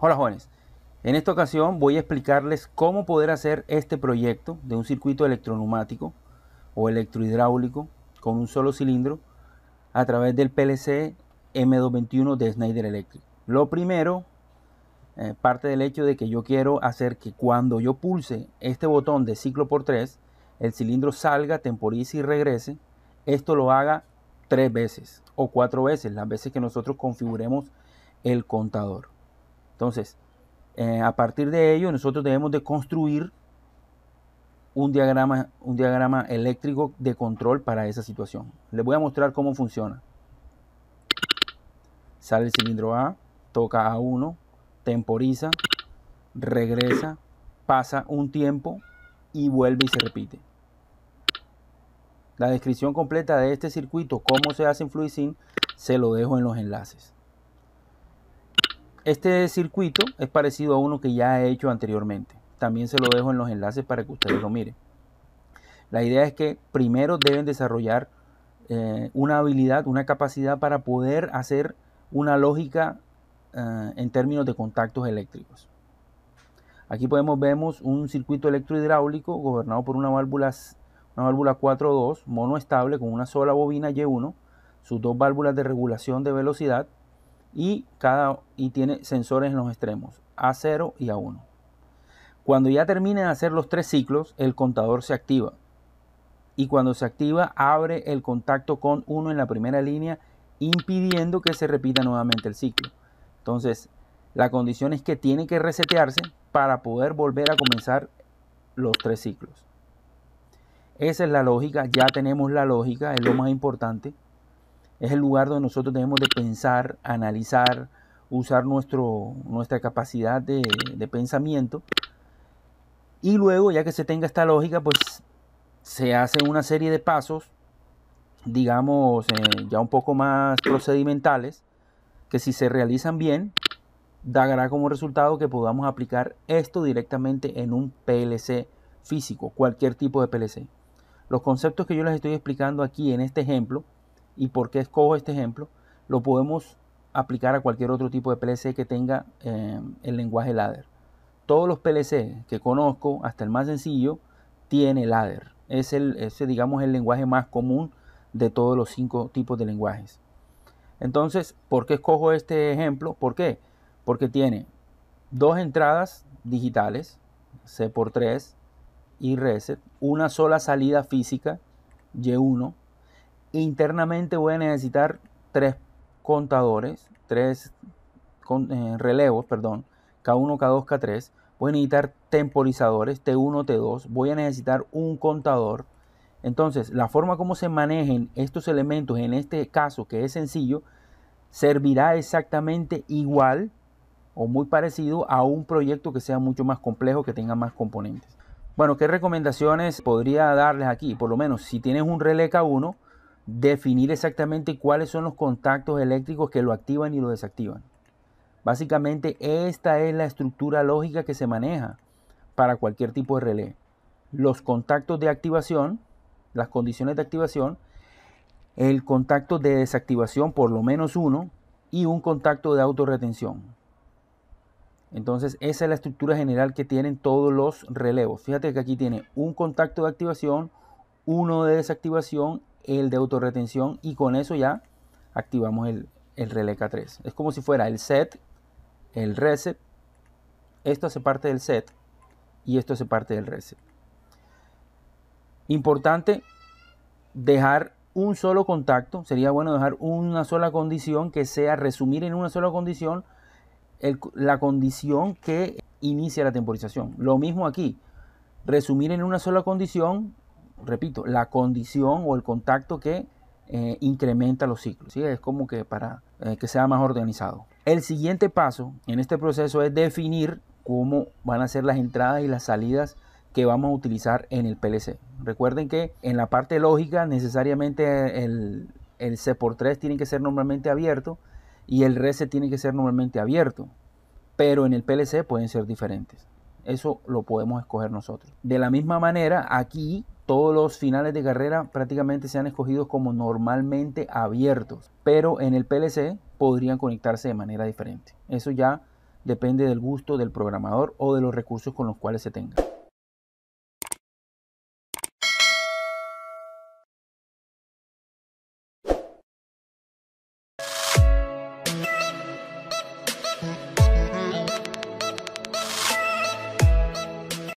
Hola jóvenes, en esta ocasión voy a explicarles cómo poder hacer este proyecto de un circuito electroneumático o electrohidráulico con un solo cilindro a través del PLC M221 de Snyder Electric. Lo primero eh, parte del hecho de que yo quiero hacer que cuando yo pulse este botón de ciclo por 3 el cilindro salga, temporice y regrese, esto lo haga tres veces o cuatro veces, las veces que nosotros configuremos el contador. Entonces, eh, a partir de ello, nosotros debemos de construir un diagrama, un diagrama eléctrico de control para esa situación. Les voy a mostrar cómo funciona. Sale el cilindro A, toca A1, temporiza, regresa, pasa un tiempo y vuelve y se repite. La descripción completa de este circuito, cómo se hace en FluidSync, se lo dejo en los enlaces. Este circuito es parecido a uno que ya he hecho anteriormente. También se lo dejo en los enlaces para que ustedes lo miren. La idea es que primero deben desarrollar eh, una habilidad, una capacidad para poder hacer una lógica eh, en términos de contactos eléctricos. Aquí podemos vemos un circuito electrohidráulico gobernado por una válvula una válvula 4.2 monoestable con una sola bobina Y1, sus dos válvulas de regulación de velocidad y, cada, y tiene sensores en los extremos A0 y A1. Cuando ya termine de hacer los tres ciclos, el contador se activa. Y cuando se activa, abre el contacto con uno en la primera línea, impidiendo que se repita nuevamente el ciclo. Entonces, la condición es que tiene que resetearse para poder volver a comenzar los tres ciclos. Esa es la lógica, ya tenemos la lógica, es lo más importante. Es el lugar donde nosotros tenemos de pensar, analizar, usar nuestro, nuestra capacidad de, pensamiento. Y luego, ya que se tenga esta lógica, pues se hace una serie de pasos, digamos, eh, ya un poco más procedimentales, que si se realizan bien, dará como resultado que podamos aplicar esto directamente en un PLC físico, cualquier tipo de PLC. Los conceptos que yo les estoy explicando aquí en este ejemplo y por qué escojo este ejemplo, lo podemos aplicar a cualquier otro tipo de PLC que tenga eh, el lenguaje ladder. Todos los PLC que conozco, hasta el más sencillo, tiene ladder. Es el, ese, digamos, el lenguaje más común de todos los cinco tipos de lenguajes. Entonces, ¿por qué escojo este ejemplo? ¿Por qué? Porque tiene dos entradas digitales, C por 3, y reset, una sola salida física Y1. Internamente voy a necesitar tres contadores, tres eh, relevos, perdón, K1, K2, K3. Voy a necesitar temporizadores, T1, T2. Voy a necesitar un contador. Entonces, la forma como se manejen estos elementos en este caso, que es sencillo, servirá exactamente igual o muy parecido a un proyecto que sea mucho más complejo, que tenga más componentes. Bueno, ¿qué recomendaciones podría darles aquí? Por lo menos, si tienes un relé K1, definir exactamente cuáles son los contactos eléctricos que lo activan y lo desactivan. Básicamente, esta es la estructura lógica que se maneja para cualquier tipo de relé. Los contactos de activación, las condiciones de activación, el contacto de desactivación, por lo menos uno, y un contacto de autorretención. Entonces esa es la estructura general que tienen todos los relevos. Fíjate que aquí tiene un contacto de activación, uno de desactivación, el de autorretención y con eso ya activamos el, el relé K3. Es como si fuera el set, el reset. Esto hace parte del set y esto hace parte del reset. Importante dejar un solo contacto, sería bueno dejar una sola condición que sea resumir en una sola condición la condición que inicia la temporización. Lo mismo aquí, resumir en una sola condición, repito, la condición o el contacto que eh, incrementa los ciclos. Es como que para eh, que sea más organizado. El siguiente paso en este proceso es definir cómo van a ser las entradas y las salidas que vamos a utilizar en el PLC. Recuerden que en la parte lógica necesariamente el, el C por 3 tiene que ser normalmente abierto y el reset tiene que ser normalmente abierto, pero en el PLC pueden ser diferentes. Eso lo podemos escoger nosotros. De la misma manera, aquí todos los finales de carrera prácticamente se han escogido como normalmente abiertos, pero en el PLC podrían conectarse de manera diferente. Eso ya depende del gusto del programador o de los recursos con los cuales se tenga.